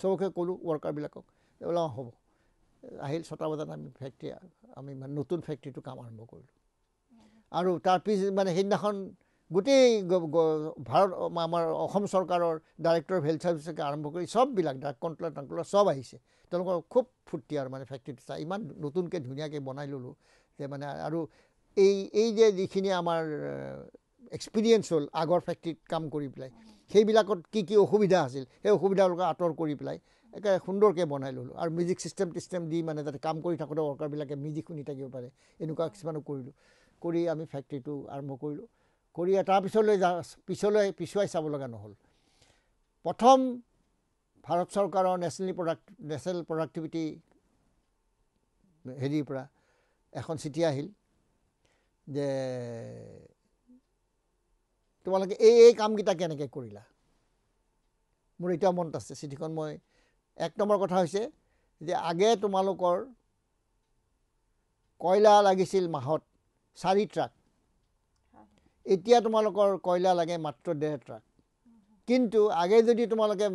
চবকে ক'লোঁ ৱৰ্কাৰবিলাকক বোলে অঁ হ'ব আহিল ছটা বজাত আমি ফেক্টৰী আমি নতুন ফেক্টৰীটো কাম আৰম্ভ কৰিলোঁ আৰু তাৰ পিছ মানে সেইদিনাখন গোটেই ভাৰত আমাৰ অসম চৰকাৰৰ ডাইৰেক্টৰ অফ হেল্থ চাৰ্ভিচকে আৰম্ভ কৰি চববিলাক ড্ৰাগ কণ্ট্ৰলাৰ টণ্ট্ৰলাৰ চব আহিছে তেওঁলোকৰ খুব ফূৰ্তি আৰু মানে ফেক্টৰীটো চাই ইমান নতুনকৈ ধুনীয়াকৈ বনাই ল'লোঁ যে মানে আৰু এই এই যে যিখিনি আমাৰ এক্সপিৰিয়েঞ্চ হ'ল আগৰ ফেক্ট্ৰিত কাম কৰি পেলাই সেইবিলাকত কি কি অসুবিধা আছিল সেই অসুবিধাবিলাক আঁতৰ কৰি পেলাই একে সুন্দৰকৈ বনাই ল'লোঁ আৰু মিউজিক ছিষ্টেম টিষ্টেম দি মানে তাতে কাম কৰি থাকোঁতে ৱৰ্কাৰবিলাকে মিউজিক শুনি থাকিব পাৰে এনেকুৱা কিছুমানো কৰিলোঁ কৰি আমি ফেক্টৰীটো আৰম্ভ কৰিলোঁ কৰি তাৰপিছলৈ যা পিছলৈ পিছুৱাই চাব লগা নহ'ল প্ৰথম ভাৰত চৰকাৰৰ নেশ্যনেল প্ৰডাক্ট নেশ্যনেল প্ৰডাক্টিভিটি হেৰিৰ পৰা এখন চিঠি আহিল যে তোমালোকে এই এই কামকেইটা কেনেকৈ কৰিলা মোৰ এতিয়াও মনত আছে চিঠিখন মই এক নম্বৰ কথা হৈছে যে আগে তোমালোকৰ কয়লা লাগিছিল মাহত চাৰি ট্ৰাক এতিয়া তোমালোকৰ কয়লা লাগে মাত্ৰ ডেৰ ট্ৰাক কিন্তু আগে যদি তোমালোকে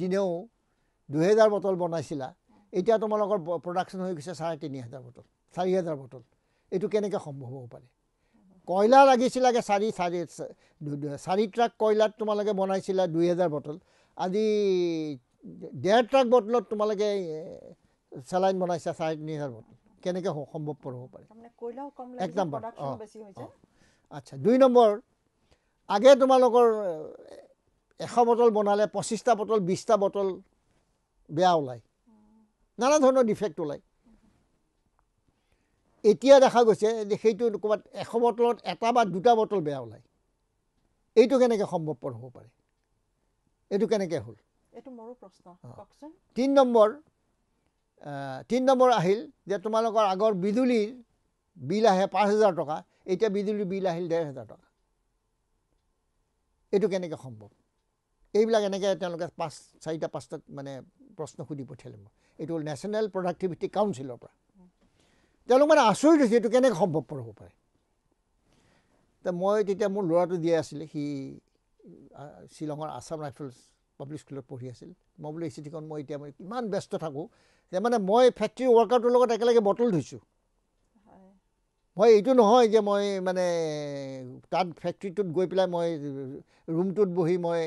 দিনেও দুহেজাৰ বটল বনাইছিলা এতিয়া তোমালোকৰ প্ৰডাকশ্যন হৈ গৈছে চাৰে তিনি হাজাৰ বটল চাৰি হাজাৰ বটল এইটো কেনেকৈ সম্ভৱ হ'ব পাৰে কয়লা লাগিছিলাগে চাৰি চাৰি চাৰি ট্ৰাক কয়লাত তোমালোকে বনাইছিলা দুই হাজাৰ বটল আজি ডেৰ ট্ৰাক বটলত তোমালোকে চেলাইন বনাইছা চাৰে তিনি হাজাৰ বটল কেনেকে সম্ভৱপৰ হ'ব পাৰে এক নম্বৰ অঁ আচ্ছা দুই নম্বৰ আগে তোমালোকৰ এশ বটল বনালে পঁচিছটা বটল বিছটা বটল বেয়া ওলায় নানা ধৰণৰ ডিফেক্ট ওলায় এতিয়া দেখা গৈছে যে সেইটো ক'ৰবাত এশ বটলত এটা বা দুটা বটল বেয়া ওলায় এইটো কেনেকৈ সম্ভৱপৰ হ'ব পাৰে এইটো কেনেকৈ হ'ল তিনি নম্বৰ তিনি নম্বৰ আহিল যে তোমালোকৰ আগৰ বিজুলীৰ বিল আহে পাঁচ হাজাৰ টকা এতিয়া বিজুলীৰ বিল আহিল ডেৰ হাজাৰ টকা এইটো কেনেকৈ সম্ভৱ এইবিলাক এনেকৈ তেওঁলোকে পাঁচ চাৰিটা পাঁচটা মানে প্ৰশ্ন সুধি পঠিয়ালে মই এইটো হ'ল নেশ্যনেল প্ৰডাক্টিভিটি কাউঞ্চিলৰ পৰা তেওঁলোক মানে আচৰিত হৈছে এইটো কেনেকৈ সম্ভৱপৰ হ'ব পাৰে তে মই তেতিয়া মোৰ ল'ৰাটো দিয়া আছিলে সি শ্বিলঙৰ আছাম ৰাইফলছ পাব্লিক স্কুলত পঢ়ি আছিল মই বোলো এ চিঠিখন মই এতিয়া মই কিমান ব্যস্ত থাকোঁ যে মানে মই ফেক্টৰী ৱৰ্কাৰটোৰ লগত একেলগে বটল ধুইছোঁ মই এইটো নহয় যে মই মানে তাত ফেক্টৰীটোত গৈ পেলাই মই ৰুমটোত বহি মই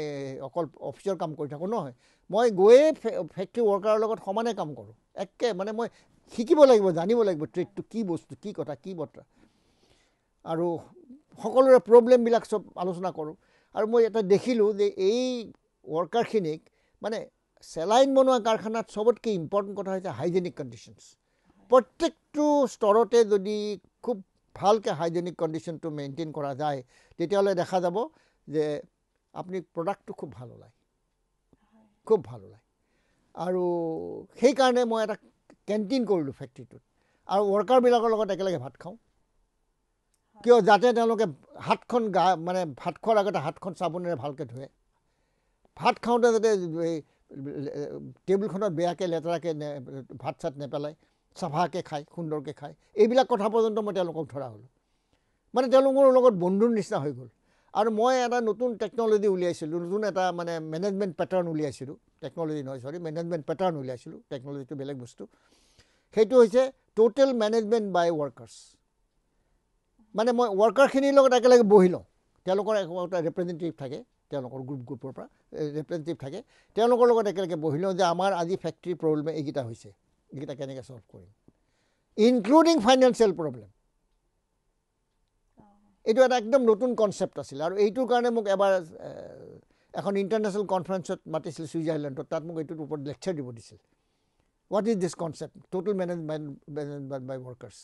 অকল অফিচৰ কাম কৰি থাকোঁ নহয় মই গৈয়ে ফেক্টৰী ৱৰ্কাৰৰ লগত সমানে কাম কৰোঁ একে মানে মই শিকিব লাগিব জানিব লাগিব ট্ৰেডটো কি বস্তু কি কথা কি বতৰা আৰু সকলোৰে প্ৰব্লেমবিলাক চব আলোচনা কৰোঁ আৰু মই এটা দেখিলোঁ যে এই ৱৰ্কাৰখিনিক মানে চেলাইন বনোৱা কাৰখানাত চবতকৈ ইম্পৰ্টেণ্ট কথা হৈছে হাইজেনিক কণ্ডিশ্যনছ প্ৰত্যেকটো স্তৰতে যদি খুব ভালকৈ হাইজেনিক কণ্ডিশ্যনটো মেইনটেইন কৰা যায় তেতিয়াহ'লে দেখা যাব যে আপুনি প্ৰডাক্টটো খুব ভাল ওলায় খুব ভাল ওলায় আৰু সেইকাৰণে মই এটা কেণ্টিন কৰিলোঁ ফেক্টৰীটোত আৰু ৱৰ্কাৰবিলাকৰ লগত একেলগে ভাত খাওঁ কিয় যাতে তেওঁলোকে হাতখন গা মানে ভাত খোৱাৰ আগতে হাতখন চাবোনেৰে ভালকৈ ধুৱে ভাত খাওঁতে যাতে টেবুলখনত বেয়াকৈ লেতেৰাকৈ নে ভাত চাত নেপেলায় চাফাকৈ খায় সুন্দৰকৈ খায় এইবিলাক কথা পৰ্যন্ত মই তেওঁলোকক ধৰা হ'লোঁ মানে তেওঁলোকৰ লগত বন্ধুৰ নিচিনা হৈ গ'ল আৰু মই এটা নতুন টেকন'লজি উলিয়াইছিলোঁ নতুন এটা মানে মেনেজমেণ্ট পেটাৰ্ণ উলিয়াইছিলোঁ টেকন'লজি নহয় চৰি মেনেজমেণ্ট পেটাৰ্ণ উলিয়াইছিলোঁ টেকন'লজিটো বেলেগ বস্তু সেইটো হৈছে ট'টেল মেনেজমেণ্ট বাই ৱৰ্কাৰ্ছ মানে মই ৱৰ্কাৰখিনিৰ লগত একেলগে বহি লওঁ তেওঁলোকৰ এটা ৰিপ্ৰেজেণ্টেটিভ থাকে তেওঁলোকৰ গ্ৰুপ গ্ৰুপৰ পৰা ৰিপ্ৰেজেণ্টেটিভ থাকে তেওঁলোকৰ লগত একেলগে বহি লওঁ যে আমাৰ আজি ফেক্টৰীৰ প্ৰব্লেম এইকেইটা হৈছে এইকেইটা কেনেকৈ চল্ভ কৰিম ইনক্লুডিং ফাইনেন্সিয়েল প্ৰব্লেম এইটো এটা একদম নতুন কনচেপ্ট আছিল আৰু এইটোৰ কাৰণে মোক এবাৰ এখন ইণ্টাৰনেশ্যনেল কনফাৰেন্সত মাতিছিল ছুইজাৰলেণ্ডত তাত মোক এইটোৰ ওপৰত লেকচাৰ দিব দিছিল what is this concept total management management by workers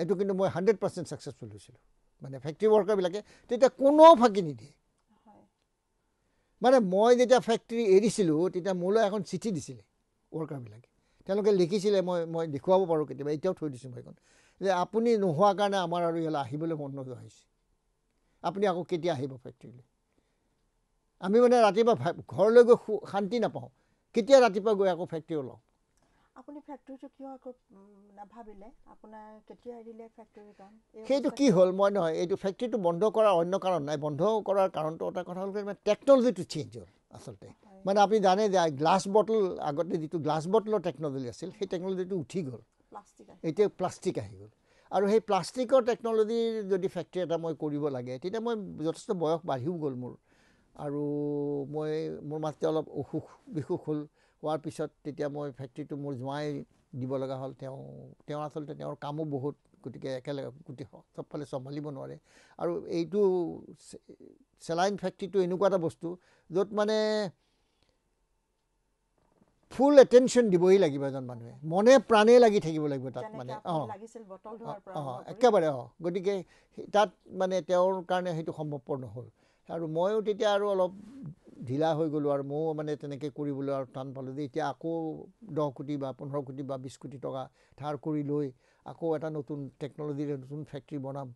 এইটো কিন্তু মই হাণ্ড্ৰেড পাৰ্চেণ্ট ছাকচেছফুল হৈছিলোঁ মানে ফেক্টৰী ৱৰ্কাৰবিলাকে তেতিয়া কোনেও ফাঁকি নিদিয়ে মানে মই যেতিয়া ফেক্টৰী এৰিছিলোঁ তেতিয়া মোলৈ এখন চিঠি দিছিলে ৱৰ্কাৰবিলাকে তেওঁলোকে লিখিছিলে মই মই দেখুৱাব পাৰোঁ কেতিয়াবা এতিয়াও থৈ দিছোঁ মই এইখন যে আপুনি নোহোৱাৰ কাৰণে আমাৰ আৰু ইয়ালৈ আহিবলৈ মন নোযোৱা হৈছে আপুনি আকৌ কেতিয়া আহিব ফেক্টৰীলৈ আমি মানে ৰাতিপুৱা ঘৰলৈ গৈ শান্তি নাপাওঁ কেতিয়া ৰাতিপুৱা গৈ আকৌ ফেক্টৰী ওলাওঁ আপুনি ফেক্টৰীটো কিয় আকৌ নাভাবিলে আপোনাৰ কেতিয়া এৰিলে ফেক্টৰীৰ কাম সেইটো কি হ'ল মই নহয় এইটো ফেক্টৰীটো বন্ধ কৰাৰ অন্য কাৰণ নাই বন্ধ কৰাৰ কাৰণটো এটা কথা হ'ল মানে টেকন'লজিটো চেঞ্জ হ'ল আচলতে মানে আপুনি জানে যে গ্লাছ বটল আগতে যিটো গ্লাছ বটলৰ টেকন'লজি আছিল সেই টেকন'লজিটো উঠি গ'ল এতিয়া প্লাষ্টিক আহি গ'ল আৰু সেই প্লাষ্টিকৰ টেকন'লজি যদি ফেক্টৰী এটা মই কৰিব লাগে তেতিয়া মই যথেষ্ট বয়স বাঢ়িও গ'ল মোৰ আৰু মই মোৰ মাতৃ অলপ অসুখ বিসুখ হ'ল হোৱাৰ পিছত তেতিয়া মই ফেক্টৰীটো মোৰ জোঁৱাই দিব লগা হ'ল তেওঁ তেওঁ আচলতে তেওঁৰ কামো বহুত গতিকে একেলগে গোটেই চবফালে চম্ভালিব নোৱাৰে আৰু এইটো চেলাইন ফেক্টৰীটো এনেকুৱা এটা বস্তু য'ত মানে ফুল এটেনশ্যন দিবই লাগিব এজন মানুহে মনে প্ৰাণে লাগি থাকিব লাগিব তাত মানে অঁ অঁ একেবাৰে অঁ গতিকে তাত মানে তেওঁৰ কাৰণে সেইটো সম্ভৱপৰ নহ'ল আৰু ময়ো তেতিয়া আৰু অলপ ঢিলা হৈ গ'লোঁ আৰু ময়ো মানে তেনেকৈ কৰিবলৈ আৰু টান পালোঁ দেই এতিয়া আকৌ দহ কোটি বা পোন্ধৰ কোটি বা বিছ কোটি টকা ধাৰ কৰি লৈ আকৌ এটা নতুন টেকন'লজিৰে নতুন ফেক্টৰী বনাম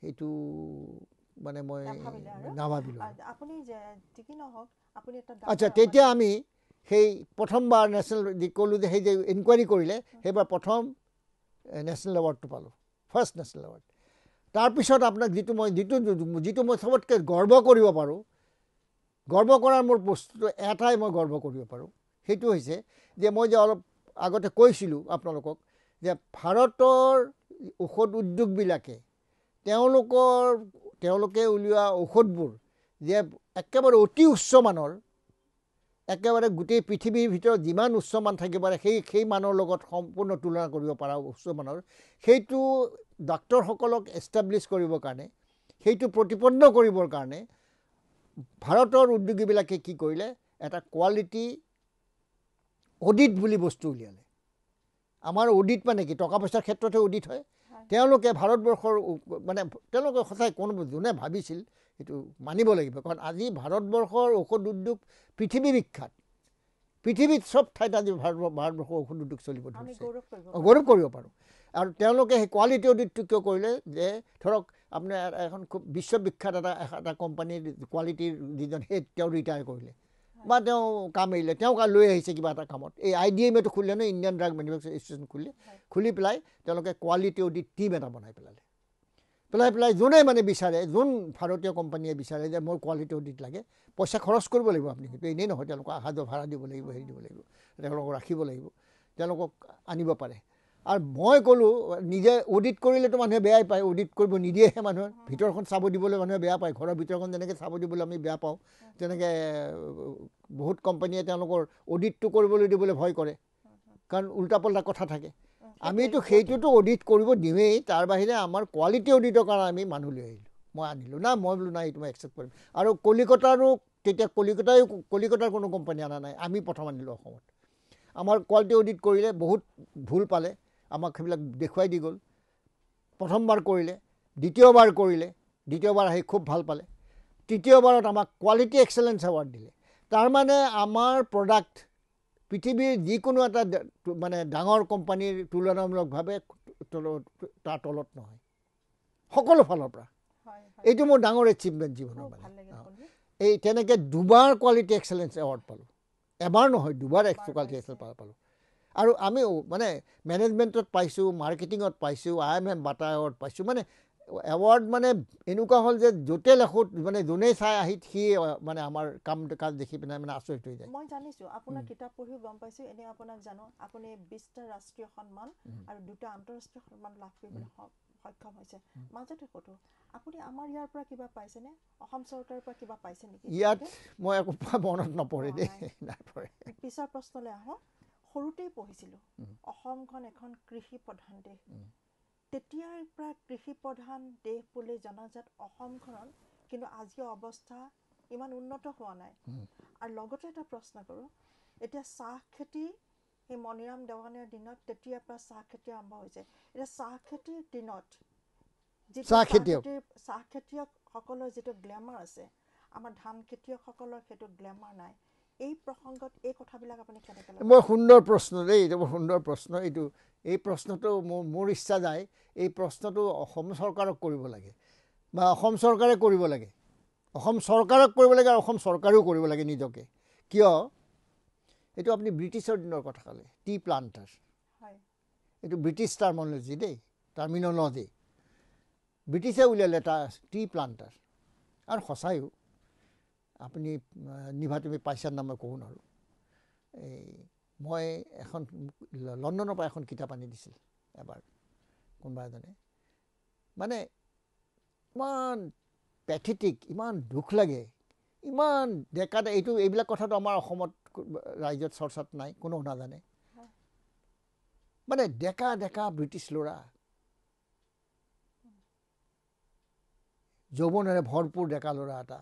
সেইটো মানে মই নাভাবিলোঁ আচ্ছা তেতিয়া আমি সেই প্ৰথমবাৰ নেশ্যনেল ক'লোঁ যে সেই যে ইনকুৱাৰী কৰিলে সেইবাৰ প্ৰথম নেশ্যনেল এৱাৰ্ডটো পালোঁ ফাৰ্ষ্ট নেশ্যনেল এৱাৰ্ড তাৰপিছত আপোনাক যিটো মই যিটো যিটো মই চবতকৈ গৰ্ব কৰিব পাৰোঁ গৰ্ব কৰাৰ মোৰ বস্তুটো এটাই মই গৰ্ব কৰিব পাৰোঁ সেইটো হৈছে যে মই যে অলপ আগতে কৈছিলোঁ আপোনালোকক যে ভাৰতৰ ঔষধ উদ্যোগবিলাকে তেওঁলোকৰ তেওঁলোকে উলিওৱা ঔষধবোৰ যে একেবাৰে অতি উচ্চমানৰ একেবাৰে গোটেই পৃথিৱীৰ ভিতৰত যিমান উচ্চমান থাকিব পাৰে সেই সেই মানৰ লগত সম্পূৰ্ণ তুলনা কৰিব পৰা উচ্চমানৰ সেইটো ডাক্তৰসকলক এষ্টাব্লিছ কৰিবৰ কাৰণে সেইটো প্ৰতিপন্ন কৰিবৰ কাৰণে ভাৰতৰ উদ্যোগীবিলাকে কি কৰিলে এটা কোৱালিটি অডিট বুলি বস্তু উলিয়ালে আমাৰ অডিট মানে কি টকা পইচাৰ ক্ষেত্ৰতহে অডিট হয় তেওঁলোকে ভাৰতবৰ্ষৰ মানে তেওঁলোকে সঁচাই কোন যোনে ভাবিছিল সেইটো মানিব লাগিব কাৰণ আজি ভাৰতবৰ্ষৰ ঔষধ উদ্যোগ পৃথিৱী বিখ্যাত পৃথিৱীত চব ঠাইত আজি ভাৰত ভাৰতবৰ্ষৰ ঔষধ উদ্যোগ চলিব ধৰিছে গৌৰৱ কৰিব পাৰোঁ আৰু তেওঁলোকে সেই কোৱালিটি অডিটটো কিয় কৰিলে যে ধৰক আপোনাৰ এখন খুব বিশ্ববিখ্যাত এটা এটা কোম্পানীৰ কোৱালিটিৰ যিজন হেড তেওঁ ৰিটায়াৰ কৰিলে বা তেওঁ কাম এৰিলে তেওঁ লৈ আহিছে কিবা এটা কামত এই আই ডি এম এটো খুলিলে ন ইণ্ডিয়ান ড্ৰাগ মেনুফেকচাৰ এছ'চিয়েশ্যন খুলিলে খুলি পেলাই তেওঁলোকে কোৱালিটি অডি টিম এটা বনাই পেলালে পেলাই পেলাই যোনে মানে বিচাৰে যোন ভাৰতীয় কোম্পানীয়ে বিচাৰে যে মোৰ কোৱালিটি অডিট লাগে পইচা খৰচ কৰিব লাগিব আপুনি সেইটো এনেই নহয় তেওঁলোকক অহা যোৱা ভাড়া দিব লাগিব হেৰি দিব লাগিব তেওঁলোকক ৰাখিব লাগিব তেওঁলোকক আনিব পাৰে আৰু মই ক'লোঁ নিজে অডিট কৰিলেতো মানুহে বেয়াই পায় অডিট কৰিব নিদিয়েহে মানুহে ভিতৰখন চাব দিবলৈ মানুহে বেয়া পায় ঘৰৰ ভিতৰখন যেনেকৈ চাব দিবলৈ আমি বেয়া পাওঁ তেনেকৈ বহুত কোম্পানীয়ে তেওঁলোকৰ অডিটটো কৰিবলৈ দিবলৈ ভয় কৰে কাৰণ উল্টা পল্টা কথা থাকে আমিতো সেইটোতো অডিট কৰিব দিওঁৱেই তাৰ বাহিৰে আমাৰ কোৱালিটি অডিটৰ কাৰণে আমি মানুহ লৈ আহিলোঁ মই আনিলোঁ না মই বোলো নাই এইটো মই একচেপ্ট কৰিম আৰু কলিকতাৰো তেতিয়া কলিকতায়ো কলিকতাৰ কোনো কোম্পানী অনা নাই আমি প্ৰথম আনিলোঁ অসমত আমাৰ কোৱালিটি অডিট কৰিলে বহুত ভুল পালে আমাক সেইবিলাক দেখুৱাই দি গ'ল প্ৰথমবাৰ কৰিলে দ্বিতীয়বাৰ কৰিলে দ্বিতীয়বাৰ আহি খুব ভাল পালে তৃতীয়বাৰত আমাক কোৱালিটি এক্সেলেঞ্চ এৱাৰ্ড দিলে তাৰমানে আমাৰ প্ৰডাক্ট পৃথিৱীৰ যিকোনো এটা মানে ডাঙৰ কোম্পানীৰ তুলনামূলকভাৱে তাৰ তলত নহয় সকলো ফালৰ পৰা এইটো মোৰ ডাঙৰ এচিভমেণ্ট জীৱনৰ মানে এই তেনেকৈ দুবাৰ কোৱালিটি এক্সেলেঞ্চ এৱাৰ্ড পালোঁ এবাৰ নহয় দুবাৰ এক্সট্ৰা কোৱালিটি এক্সেলেঞ্চ পালোঁ আৰু আমিও মানে মেনেজমেণ্টত পাইছোঁ মাৰ্কেটিঙত পাইছোঁ I M M Bata award পাইছোঁ মানে এৱাৰ্ড মানে এনেকুৱা হ'ল যে য'তে লেখোঁ মানে যোনে চাই আহি সি মানে আমাৰ কাম কাজ দেখি পিনে মানে আচৰিত হৈ যায় মই জানিছোঁ আপোনাৰ কিতাপ পঢ়িও গম পাইছোঁ এনেই আপোনাক জানো আপুনি বিশটা ৰাষ্ট্ৰীয় সন্মান আৰু দুটা আন্তঃৰাষ্ট্ৰীয় সন্মান লাভ কৰিবলৈ সক্ষম হৈছে মাজতে ক'তো আপুনি আমাৰ ইয়াৰ পৰা কিবা পাইছেনে অসম চৰকাৰৰ পৰা কিবা পাইছে নেকি ইয়াত মই একো মনত নপৰে দেই নাই পৰে পিছৰ প্ৰশ্নলৈ আহোঁ সৰুতেই পঢ়িছিলোঁ অসমখন এখন কৃষি প্ৰধান দেশ তেতিয়াৰ পৰা কৃষি প্ৰধান দেশ বুলি জনাজাত অসমখনত কিন্তু আজিৰ অৱস্থা ইমান উন্নত হোৱা নাই আৰু লগতে এটা প্ৰশ্ন কৰোঁ এতিয়া চাহ খেতি সেই মণিৰাম দেৱানীৰ দিনত তেতিয়াৰ পৰা চাহ খেতি আৰম্ভ হৈছে এতিয়া চাহ খেতিৰ দিনত চাহ খেতিয়কসকলৰ যিটো গ্লেমাৰ আছে আমাৰ ধান খেতিয়কসকলৰ সেইটো গ্লেমাৰ নাই বৰ সুন্দৰ প্ৰশ্ন দেই এইটো বৰ সুন্দৰ প্ৰশ্ন এইটো এই প্ৰশ্নটো মোৰ মোৰ ইচ্ছা যায় এই প্ৰশ্নটো অসম চৰকাৰক কৰিব লাগে বা অসম চৰকাৰে কৰিব লাগে অসম চৰকাৰক কৰিব লাগে আৰু অসম চৰকাৰেও কৰিব লাগে নিজকে কিয় এইটো আপুনি ব্ৰিটিছৰ দিনৰ কথা ক'লে টি প্লাণ্টাৰ এইটো ব্ৰিটিছ টাৰ্মনলজি দেই টাৰ্মিনলজি ব্ৰিটিছে উলিয়ালে এটা টি প্লাণ্টাৰ আৰু সঁচায়ো আপুনি নিভা তুমি পাইছা নামে কওঁ নোৱাৰোঁ এই মই এখন লণ্ডনৰ পৰা এখন কিতাপ আনি দিছিল এবাৰ কোনোবা এজনে মানে ইমান পেথেটিক ইমান দুখ লাগে ইমান ডেকা এইটো এইবিলাক কথাটো আমাৰ অসমত ৰাইজত চৰ্চাত নাই কোনো নাজানে মানে ডেকা ডেকা ব্ৰিটিছ ল'ৰা যৌৱনেৰে ভৰপূৰ ডেকা ল'ৰা এটা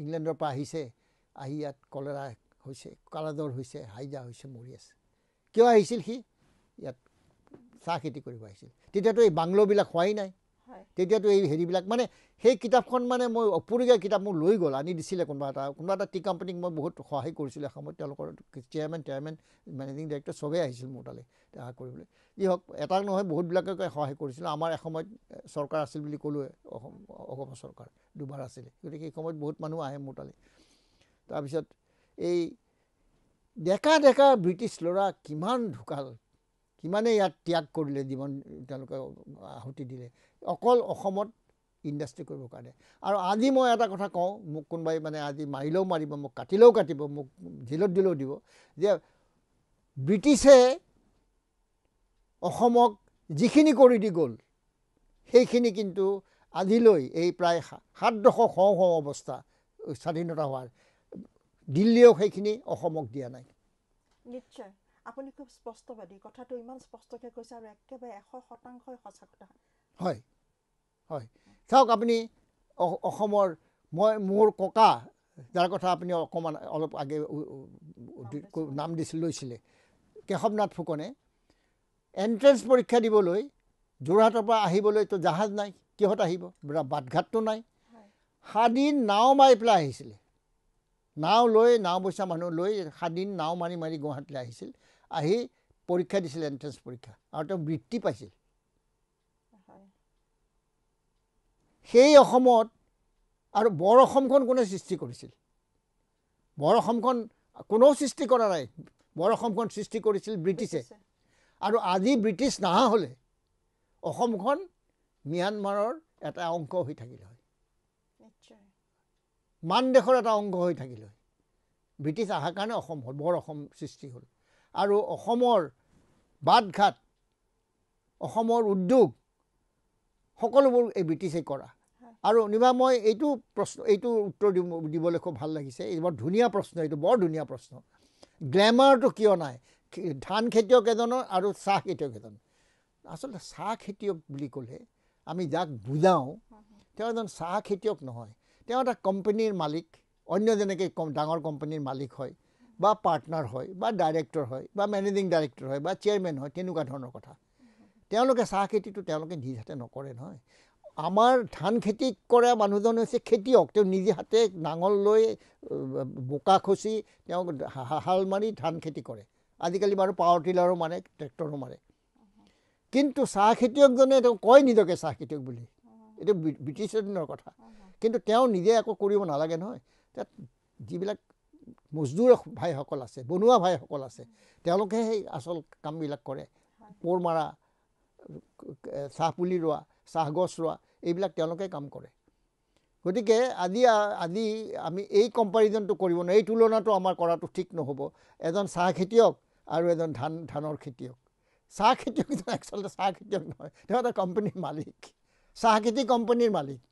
ইংলেণ্ডৰ পৰা আহিছে আহি ইয়াত কলেৰা হৈছে কালাদৰ হৈছে হাইজা হৈছে মৰি আছে কিয় আহিছিল সি ইয়াত চাহ খেতি কৰিব আহিছিল তেতিয়াতো এই বাংলোবিলাক হোৱাই নাই তেতিয়াতো এই হেৰিবিলাক মানে সেই কিতাপখন মানে মই অপুৰুগীয়া কিতাপ মোৰ লৈ গ'ল আনি দিছিলে কোনোবা এটা কোনোবা এটা টি কোম্পানীক মই বহুত সহায় কৰিছিলোঁ এসময়ত তেওঁলোকৰ চেয়াৰমেন টেয়াৰমেন মেনেজিং ডাইৰেক্টৰ চবেই আহিছিল মোৰ তালৈ সহায় কৰিবলৈ যি হওক এটা নহয় বহুতবিলাককে সহায় কৰিছিলোঁ আমাৰ এসময়ত চৰকাৰ আছিল বুলি ক'লোৱে অসম অসমৰ চৰকাৰ দুবাৰ আছিলে গতিকে সেই সময়ত বহুত মানুহ আহে মোৰ তালৈ তাৰপিছত এই ডেকা ডেকা ব্ৰিটিছ ল'ৰা কিমান ঢুকাল কিমানেই ইয়াত ত্যাগ কৰিলে জীৱন তেওঁলোকে আহুতি দিলে অকল অসমত ইণ্ডাষ্ট্ৰি কৰিবৰ কাৰণে আৰু আজি মই এটা কথা কওঁ মোক কোনোবাই মানে আজি মাৰিলেও মাৰিব মোক কাটিলেও কাটিব মোক জেলত দিলেও দিব যে ব্ৰিটিছে অসমক যিখিনি কৰি দি গ'ল সেইখিনি কিন্তু আজিলৈ এই প্ৰায় সাত দশক হওঁ হওঁ অৱস্থা স্বাধীনতা হোৱাৰ দিল্লীয়েও সেইখিনি অসমক দিয়া নাই নিশ্চয় আপুনি খুব স্পষ্টবাদী কথাটো ইমান স্পষ্টকৈ কৈছে আৰু একেবাৰে এশ হয় হয় চাওক আপুনি অসমৰ মই মোৰ ককা যাৰ কথা আপুনি অকণমান অলপ আগে নাম দিছিল লৈছিলে কেশৱনাথ ফুকনে এণ্ট্ৰেঞ্চ পৰীক্ষা দিবলৈ যোৰহাটৰ পৰা আহিবলৈতো জাহাজ নাই কিহত আহিব বাটঘাটটো নাই সাদিন নাও মাৰি পেলাই আহিছিলে নাও লৈ নাও বৈচা মানুহ লৈ সাতদিন নাও মাৰি মাৰি গুৱাহাটীলৈ আহিছিল আহি পৰীক্ষা দিছিল এণ্ট্ৰেঞ্চ পৰীক্ষা আৰু তেওঁ বৃত্তি পাইছিল সেই অসমত আৰু বৰ অসমখন কোনে সৃষ্টি কৰিছিল বৰ অসমখন কোনেও সৃষ্টি কৰা নাই বৰ অসমখন সৃষ্টি কৰিছিল ব্ৰিটিছে আৰু আজি ব্ৰিটিছ নহা হ'লে অসমখন ম্যানমাৰৰ এটা অংশ হৈ থাকিলে হয় মান দেশৰ এটা অংগ হৈ থাকিলে ব্ৰিটিছ অহাৰ কাৰণে অসম হ'ল বৰ অসম সৃষ্টি হ'ল আৰু অসমৰ বাট ঘাট অসমৰ উদ্যোগ সকলোবোৰ এই ব্ৰিটিছে কৰা আৰু নিবা মই এইটো প্ৰশ্ন এইটো উত্তৰ দিব দিবলৈ খুব ভাল লাগিছে এই বৰ ধুনীয়া প্ৰশ্ন এইটো বৰ ধুনীয়া প্ৰশ্ন গ্লেমাৰটো কিয় নাই ধান খেতিয়ক এজনৰ আৰু চাহ খেতিয়ক এজন আচলতে চাহ খেতিয়ক বুলি ক'লে আমি যাক বুজাওঁ তেওঁ এজন চাহ খেতিয়ক নহয় তেওঁ এটা কোম্পানীৰ মালিক অন্য যেনেকৈ ডাঙৰ কোম্পানীৰ মালিক হয় বা পাৰ্টনাৰ হয় বা ডাইৰেক্টৰ হয় বা মেনেজিং ডাইৰেক্টৰ হয় বা চেয়াৰমেন হয় তেনেকুৱা ধৰণৰ কথা তেওঁলোকে চাহ খেতিটো তেওঁলোকে নিজ হাতে নকৰে নহয় আমাৰ ধান খেতি কৰা মানুহজন হৈছে খেতিয়ক তেওঁ নিজে হাতে নাঙল লৈ বোকা খচি তেওঁ হাল মাৰি ধান খেতি কৰে আজিকালি বাৰু পাৱাৰ টিলাৰো মাৰে ট্ৰেক্টৰো মাৰে কিন্তু চাহ খেতিয়কজনে তেওঁ কয় নিজকে চাহ খেতিয়ক বুলি এইটো ব্ৰিটিছৰ দিনৰ কথা কিন্তু তেওঁ নিজে একো কৰিব নালাগে নহয় যিবিলাক মজদুৰ ভাইসকল আছে বনোৱা ভাইসকল আছে তেওঁলোকে সেই আচল কামবিলাক কৰে কোৰ মাৰা চাহপুলি ৰোৱা চাহ গছ ৰোৱা এইবিলাক তেওঁলোকে কাম কৰে গতিকে আজি আজি আমি এই কম্পেৰিজনটো কৰিব নোৱাৰোঁ এই তুলনাটো আমাৰ কৰাটো ঠিক নহ'ব এজন চাহ খেতিয়ক আৰু এজন ধান ধানৰ খেতিয়ক চাহ খেতিয়কজন আচলতে চাহ খেতিয়ক নহয় তেওঁ এটা কোম্পানীৰ মালিক চাহ খেতি কোম্পানীৰ মালিক